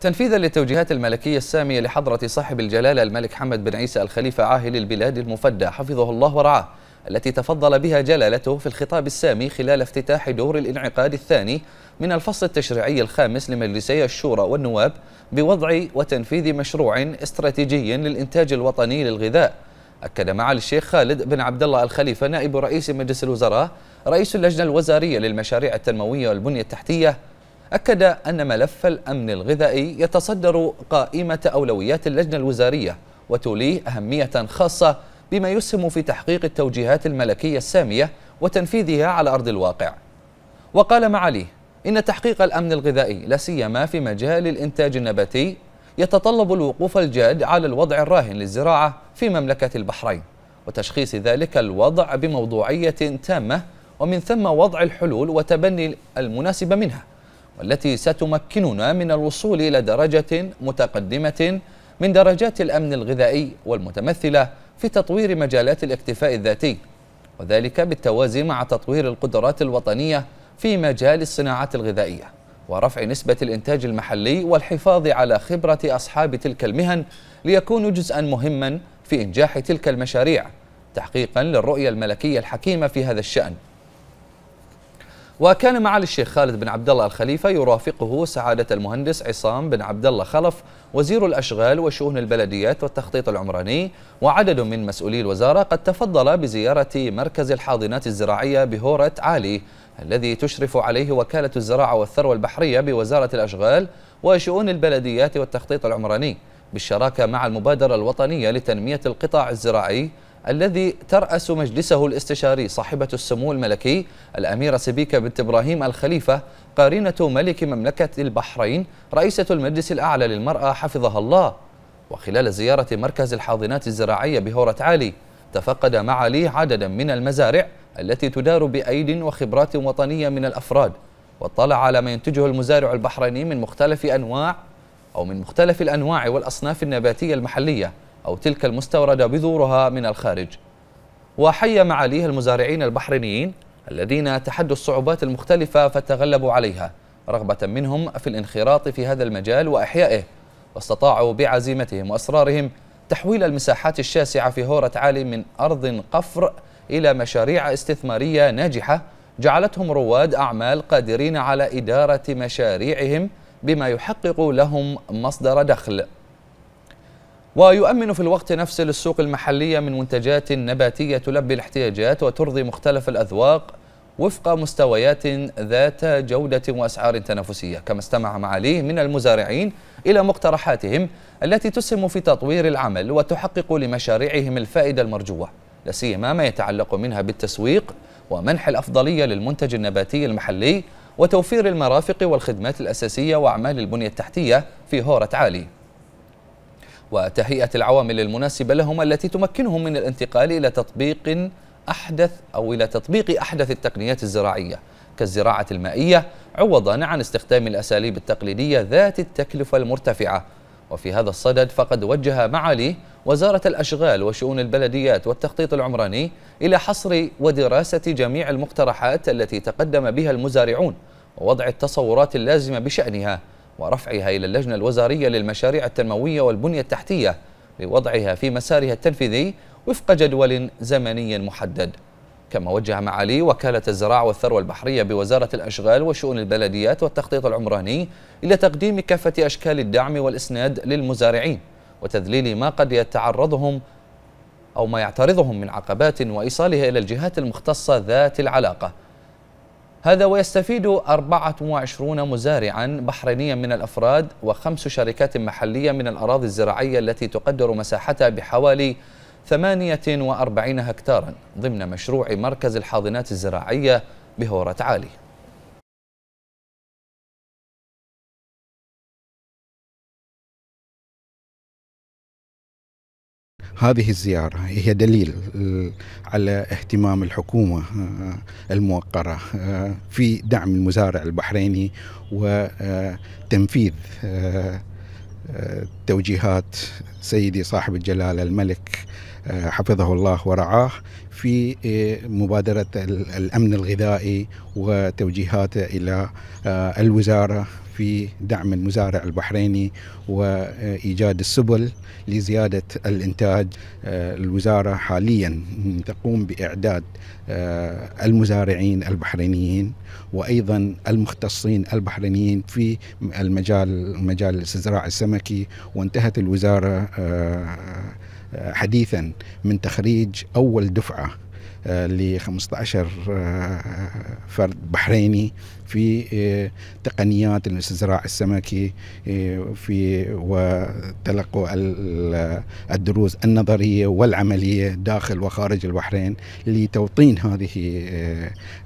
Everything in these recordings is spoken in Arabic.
تنفيذا للتوجيهات الملكية السامية لحضرة صاحب الجلالة الملك حمد بن عيسى الخليفة عاهل البلاد المفدى حفظه الله ورعاه التي تفضل بها جلالته في الخطاب السامي خلال افتتاح دور الانعقاد الثاني من الفصل التشريعي الخامس لمجلسي الشورى والنواب بوضع وتنفيذ مشروع استراتيجي للإنتاج الوطني للغذاء أكد معالي الشيخ خالد بن عبد الله الخليفة نائب رئيس مجلس الوزراء رئيس اللجنة الوزارية للمشاريع التنموية والبنية التحتية أكد أن ملف الأمن الغذائي يتصدر قائمة أولويات اللجنة الوزارية وتوليه أهمية خاصة بما يسهم في تحقيق التوجيهات الملكية السامية وتنفيذها على أرض الواقع وقال معاليه إن تحقيق الأمن الغذائي لا سيما في مجال الإنتاج النباتي يتطلب الوقوف الجاد على الوضع الراهن للزراعة في مملكة البحرين وتشخيص ذلك الوضع بموضوعية تامة ومن ثم وضع الحلول وتبني المناسبة منها والتي ستمكننا من الوصول إلى درجة متقدمة من درجات الأمن الغذائي والمتمثلة في تطوير مجالات الاكتفاء الذاتي وذلك بالتوازي مع تطوير القدرات الوطنية في مجال الصناعات الغذائية ورفع نسبة الإنتاج المحلي والحفاظ على خبرة أصحاب تلك المهن ليكونوا جزءا مهما في إنجاح تلك المشاريع تحقيقا للرؤية الملكية الحكيمة في هذا الشأن وكان معالي الشيخ خالد بن عبد الله الخليفة يرافقه سعادة المهندس عصام بن عبد الله خلف وزير الأشغال وشؤون البلديات والتخطيط العمراني وعدد من مسؤولي الوزارة قد تفضل بزيارة مركز الحاضنات الزراعية بهورة عالي الذي تشرف عليه وكالة الزراعة والثروة البحرية بوزارة الأشغال وشؤون البلديات والتخطيط العمراني بالشراكة مع المبادرة الوطنية لتنمية القطاع الزراعي الذي ترأس مجلسه الاستشاري صاحبة السمو الملكي الأميرة سبيكة بنت إبراهيم الخليفة قارنة ملك مملكة البحرين رئيسة المجلس الأعلى للمرأة حفظها الله وخلال زيارة مركز الحاضنات الزراعية بهورة عالي تفقد معالي عددا من المزارع التي تدار بأيد وخبرات وطنية من الأفراد واطلع على ما ينتجه المزارع البحريني من مختلف أنواع أو من مختلف الأنواع والأصناف النباتية المحلية أو تلك المستوردة بذورها من الخارج وحي معاليه المزارعين البحرينيين الذين تحدوا الصعوبات المختلفة فتغلبوا عليها رغبة منهم في الانخراط في هذا المجال وإحيائه واستطاعوا بعزيمتهم وأسرارهم تحويل المساحات الشاسعة في هورة عالي من أرض قفر إلى مشاريع استثمارية ناجحة جعلتهم رواد أعمال قادرين على إدارة مشاريعهم بما يحقق لهم مصدر دخل ويؤمن في الوقت نفسه للسوق المحلية من منتجات نباتية تلبي الاحتياجات وترضي مختلف الأذواق وفق مستويات ذات جودة وأسعار تنافسية كما استمع معاليه من المزارعين إلى مقترحاتهم التي تسهم في تطوير العمل وتحقق لمشاريعهم الفائدة المرجوة لا سيما ما يتعلق منها بالتسويق ومنح الأفضلية للمنتج النباتي المحلي وتوفير المرافق والخدمات الأساسية وأعمال البنية التحتية في هورة عالي وتهيئة العوامل المناسبة لهما التي تمكنهم من الانتقال إلى تطبيق أحدث أو إلى تطبيق أحدث التقنيات الزراعية كالزراعة المائية عوضا عن استخدام الأساليب التقليدية ذات التكلفة المرتفعة وفي هذا الصدد فقد وجه معاليه وزارة الأشغال وشؤون البلديات والتخطيط العمراني إلى حصر ودراسة جميع المقترحات التي تقدم بها المزارعون ووضع التصورات اللازمة بشأنها ورفعها إلى اللجنة الوزارية للمشاريع التنموية والبنية التحتية لوضعها في مسارها التنفيذي وفق جدول زمني محدد كما وجه معالي وكالة الزراعة والثروة البحرية بوزارة الأشغال وشؤون البلديات والتخطيط العمراني إلى تقديم كافة أشكال الدعم والإسناد للمزارعين وتذليل ما قد يتعرضهم أو ما يعترضهم من عقبات وإيصالها إلى الجهات المختصة ذات العلاقة هذا ويستفيد 24 مزارعا بحرينيا من الأفراد وخمس شركات محلية من الأراضي الزراعية التي تقدر مساحتها بحوالي 48 هكتارا ضمن مشروع مركز الحاضنات الزراعية بهورة عالي هذه الزيارة هي دليل على اهتمام الحكومة آه، الموقرة آه، في دعم المزارع البحريني وتنفيذ آه، توجيهات سيدي صاحب الجلالة الملك آه، حفظه الله ورعاه في آه، مبادرة الأمن الغذائي وتوجيهاته إلى آه، الوزارة في دعم المزارع البحريني وإيجاد السبل لزيادة الإنتاج الوزارة حاليا تقوم بإعداد المزارعين البحرينيين وأيضا المختصين البحرينيين في المجال مجال الاستزراع السمكي وانتهت الوزاره آه، آه، حديثا من تخريج اول دفعه ل 15 آه، فرد بحريني في آه، تقنيات الاستزراع السمكي آه، في وتلقوا الدروس النظريه والعمليه داخل وخارج البحرين لتوطين هذه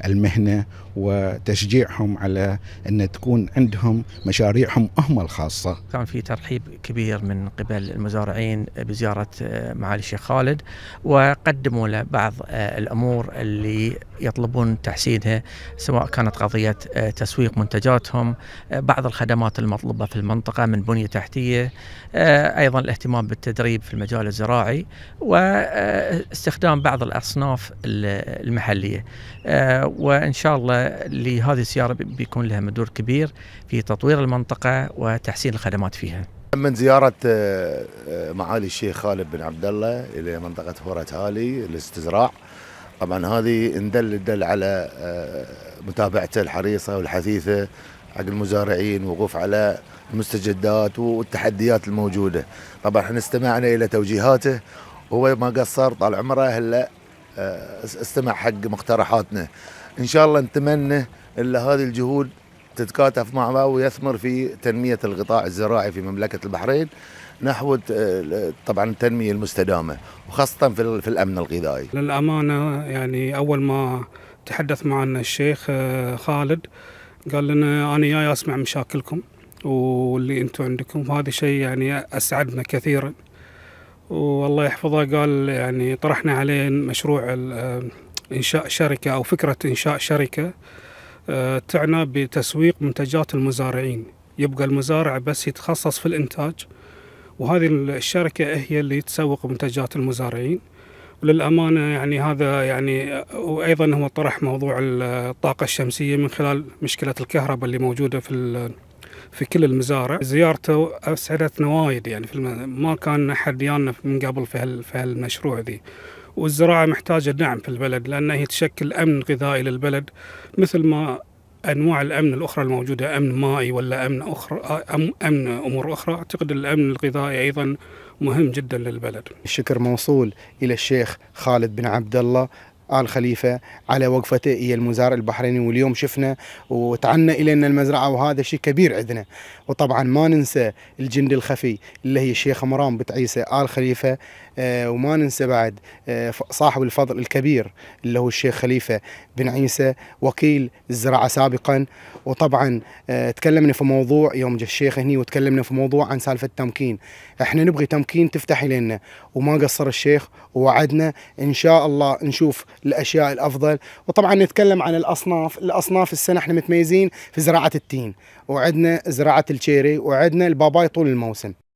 المهنه وتشجيعهم على ان تكون عندهم مشاريعهم هم الخاصه. كان في ترحيب كبير من قبل المزارعين بزياره معالي الشيخ خالد وقدموا له بعض الامور اللي يطلبون تحسينها سواء كانت قضيه آه، تسويق منتجاتهم، آه، بعض الخدمات المطلوبه في المنطقه من بنيه تحتيه، آه، ايضا الاهتمام بالتدريب في المجال الزراعي واستخدام بعض الاصناف المحليه. وان شاء الله لهذه السياره بيكون لها مدور كبير في تطوير المنطقه وتحسين الخدمات فيها. من زيارة آه، آه، معالي الشيخ خالد بن عبد الله إلى منطقة هورة هالي للاستزراع طبعا هذه ندل دل على آه، متابعته الحريصة والحثيثة حق المزارعين وقوف على المستجدات والتحديات الموجودة طبعا احنا استمعنا إلى توجيهاته هو ما قصر طال عمره هلا استمع حق مقترحاتنا ان شاء الله نتمنى الا هذه الجهود تتكاتف معها ويثمر في تنمية القطاع الزراعي في مملكة البحرين نحو طبعا التنمية المستدامة وخاصة في الأمن الغذائي للأمانة يعني أول ما تحدث معنا الشيخ آه، خالد قال لنا أنا جاي أسمع مشاكلكم واللي أنتم عندكم وهذا شيء يعني أسعدنا كثيرا والله يحفظه قال يعني طرحنا عليه مشروع آه، إنشاء شركة أو فكرة إنشاء شركة آه، تعنى بتسويق منتجات المزارعين يبقى المزارع بس يتخصص في الإنتاج وهذه الشركة هي اللي تسوق منتجات المزارعين وللأمانة يعني هذا يعني وأيضا هو طرح موضوع الطاقة الشمسية من خلال مشكلة الكهرباء اللي موجودة في في كل المزارع زيارته اسعدتنا وايد يعني في ما كان احد يانا من قبل في هال في هالمشروع ذي والزراعه محتاجه دعم في البلد لان هي تشكل امن غذائي للبلد مثل ما انواع الامن الاخرى الموجوده امن مائي ولا امن اخرى امن امور اخرى اعتقد الامن الغذائي ايضا مهم جدا للبلد. الشكر موصول الى الشيخ خالد بن عبد الله آل خليفة على وقفته هي المزارع البحريني واليوم شفنا وتعنا إلينا المزرعة وهذا شيء كبير عندنا وطبعا ما ننسى الجند الخفي اللي هي الشيخ مرام بتعيسى آل خليفة آه، وما ننسى بعد آه، صاحب الفضل الكبير اللي هو الشيخ خليفه بن عيسى وكيل الزراعه سابقا وطبعا آه، تكلمنا في موضوع يوم جا الشيخ هني وتكلمنا في موضوع عن سالفه التمكين احنا نبغي تمكين تفتح لنا وما قصر الشيخ ووعدنا ان شاء الله نشوف الاشياء الافضل وطبعا نتكلم عن الاصناف الاصناف السنه احنا متميزين في زراعه التين وعدنا زراعه الشيري وعدنا الباباي طول الموسم